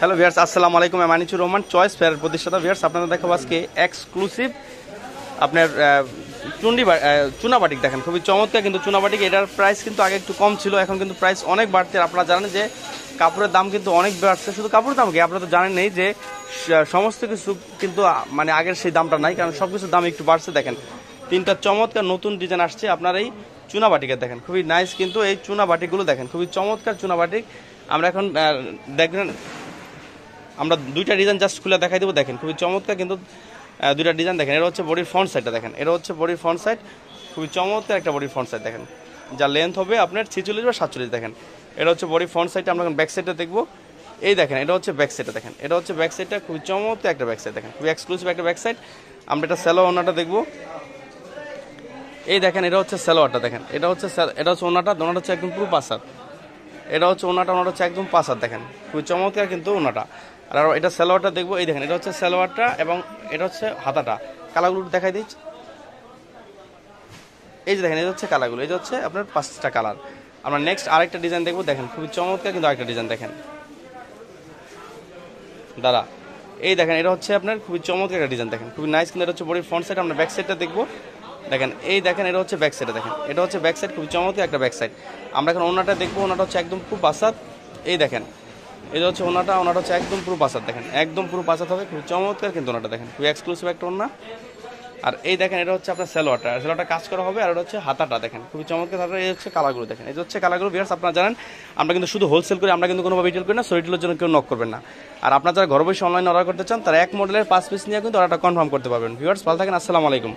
hello viewers আসসালামু আলাইকুম Manichur Rahman choice fair প্রতিষ্ঠাতা ভিয়ার্স আপনাদের দেখাবো আজকে এক্সক্লুসিভ আপনার চুন্ডি চুনাবাটিক দেখেন খুবই চমৎকার কিন্তু চুনাবাটিক এটার প্রাইস কিন্তু আগে একটু কম ছিল এখন কিন্তু প্রাইস অনেক বাড়তে আপনারা জানেন যে কাপড়ের দাম কিন্তু অনেক বাড়ছে শুধু কাপড়ের দাম কি আপনারা তো জানেন নেই যে সমস্ত কিছু কিন্তু মানে আগের সেই দামটা নাই কারণ সব কিছুর দাম একটু বাড়ছে দেখেন তিনটা চমৎকার নতুন ডিজাইন আসছে আপনার এই চুনাবাটিকে দেখেন খুবই নাইস কিন্তু এই চুনাবাটিগুলো দেখেন খুবই চমৎকার চুনাবাটিক আমরা এখন দেখবেন আমরা দুইটা ডিজাইন জাস্ট খুলে দেখাই দেবো দেখেন খুবই চমৎকার কিন্তু দুইটা ডিজাইন দেখেন এটা হচ্ছে বডির ফ্রন্ট সাইডটা দেখেন এটা হচ্ছে বডির ফ্রন্ট সাইড খুবই চমৎকার একটা বডির ফ্রন্ট সাইড দেখেন যা লেন্থ হবে আপনার ছিচল্লিশ বা সাতচল্লিশ দেখেন এটা হচ্ছে বডি ফ্রন্ট সাইডটা আমরা এখন ব্যাক সাইডটা দেখবো এই দেখেন এটা হচ্ছে ব্যাক সাইডটা দেখেন এটা হচ্ছে ব্যাক সাইডটা খুবই চমৎকার একটা ব্যাক সাইড দেখেন খুবই এক্সক্লুসিভ একটা ব্যাক সাইড আমরা এটা স্যালো ওনাটা দেখবো এই দেখেন এটা হচ্ছে স্যালোয়ারটা দেখেন এটা হচ্ছে এটা হচ্ছে ওনাটা ওনাটা হচ্ছে একদম পুরো পাঁচ এটা হচ্ছে ওনাটা ওনাটা হচ্ছে একদম পাঁচ দেখেন খুবই চমৎকার কিন্তু ওনাটা আর এটা সালোয়ারটা দেখবো এই দেখেন এটা হচ্ছে সালোয়ারটা এবং এটা হচ্ছে হাতাটা কালাগুলো দেখাই দিই এই যে দেখেন এটা হচ্ছে কালারগুলো এটা হচ্ছে আপনার পাঁচটা কালার আমরা নেক্সট আরেকটা ডিজাইন দেখবো দেখেন খুবই চমৎকার কিন্তু আরেকটা ডিজাইন দেখেন দাদা এই দেখেন এটা হচ্ছে আপনার খুবই চমৎকার একটা ডিজাইন দেখেন খুবই নাইস কিন্তু এটা হচ্ছে বডির ফ্রন্ট সাইড আমরা ব্যাক সাইডটা দেখবো দেখেন এই দেখেন এটা হচ্ছে ব্যাক সাইডটা দেখেন এটা হচ্ছে ব্যাক সাইড খুবই চমৎকার একটা ব্যাক সাইড আমরা এখন ওনাটা দেখবো ওনাটা হচ্ছে একদম খুব বাসাত এই দেখেন এটা হচ্ছে ওনাটা ওনাটা হচ্ছে একদম পুরো পাচার দেখেন একদম পুরো পাচার হবে খুব চমৎকার কিন্তু ওনাটা দেখেন খুব এক্সক্লুসিভ একটা ওনা আর এই দেখেন এটা হচ্ছে আপনার সেলোয়ারটা আর সেলোয়ারটা কাজ করা হবে আর এটা হচ্ছে হাতাটা দেখেন খুবই চমৎকার এই হচ্ছে কালাগুলো দেখেন এই হচ্ছে কালাগুলো বিয়ার্স আপনারা জানেন আমরা কিন্তু শুধু হোলসেল করি আমরা কিন্তু কোনোভাবে রিটেল করি না সো জন্য কেউ নক করবেন না আর আপনারা যারা ঘর বসে অনলাইনে অর্ডার করতে চান তারা এক মডেলের পাঁচ পিস নিয়ে কিন্তু অর্ডারটা কনফার্ম করতে পারবেন ভিউয়ার্স ভালো থাকেন আসসালামু আলাইকুম